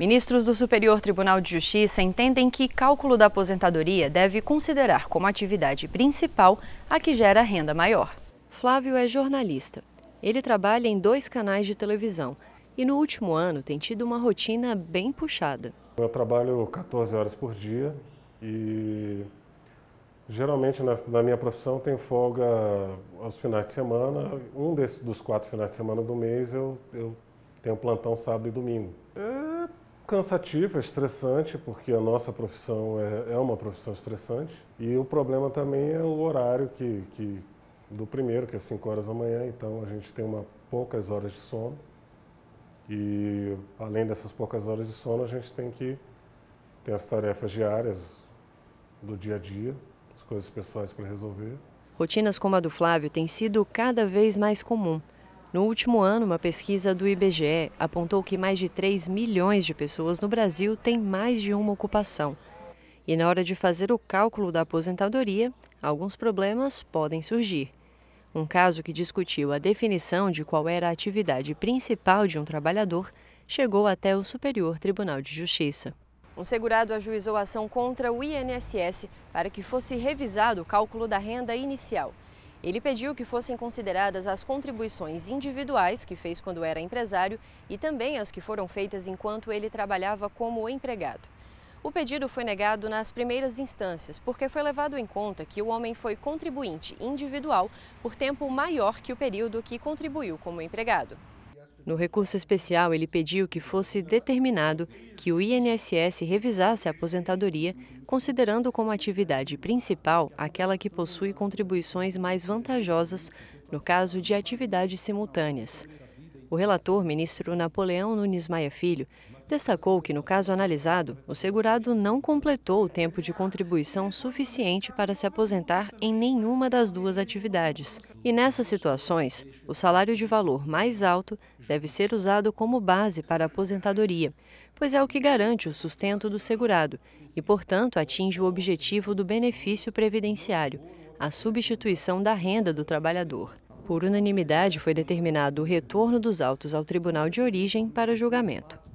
Ministros do Superior Tribunal de Justiça entendem que cálculo da aposentadoria deve considerar como atividade principal a que gera renda maior. Flávio é jornalista. Ele trabalha em dois canais de televisão e no último ano tem tido uma rotina bem puxada. Eu trabalho 14 horas por dia e geralmente na, minha profissão tem folga aos finais de semana. Um desses, dos quatro finais de semana do mês eu, eu tenho plantão sábado e domingo. É cansativo, é estressante, porque a nossa profissão é, é uma profissão estressante. E o problema também é o horário que, que do primeiro, que é 5 horas da manhã, então a gente tem uma poucas horas de sono. E além dessas poucas horas de sono, a gente tem que ter as tarefas diárias do dia a dia, as coisas pessoais para resolver. Rotinas como a do Flávio têm sido cada vez mais comum. No último ano, uma pesquisa do IBGE apontou que mais de 3 milhões de pessoas no Brasil têm mais de uma ocupação. E na hora de fazer o cálculo da aposentadoria, alguns problemas podem surgir. Um caso que discutiu a definição de qual era a atividade principal de um trabalhador chegou até o Superior Tribunal de Justiça. Um segurado ajuizou ação contra o INSS para que fosse revisado o cálculo da renda inicial. Ele pediu que fossem consideradas as contribuições individuais que fez quando era empresário e também as que foram feitas enquanto ele trabalhava como empregado. O pedido foi negado nas primeiras instâncias, porque foi levado em conta que o homem foi contribuinte individual por tempo maior que o período que contribuiu como empregado. No recurso especial, ele pediu que fosse determinado que o INSS revisasse a aposentadoria, considerando como atividade principal aquela que possui contribuições mais vantajosas no caso de atividades simultâneas. O relator, ministro Napoleão Nunes Maia Filho, destacou que, no caso analisado, o segurado não completou o tempo de contribuição suficiente para se aposentar em nenhuma das duas atividades. E nessas situações, o salário de valor mais alto deve ser usado como base para a aposentadoria, pois é o que garante o sustento do segurado e, portanto, atinge o objetivo do benefício previdenciário, a substituição da renda do trabalhador. Por unanimidade, foi determinado o retorno dos autos ao tribunal de origem para julgamento.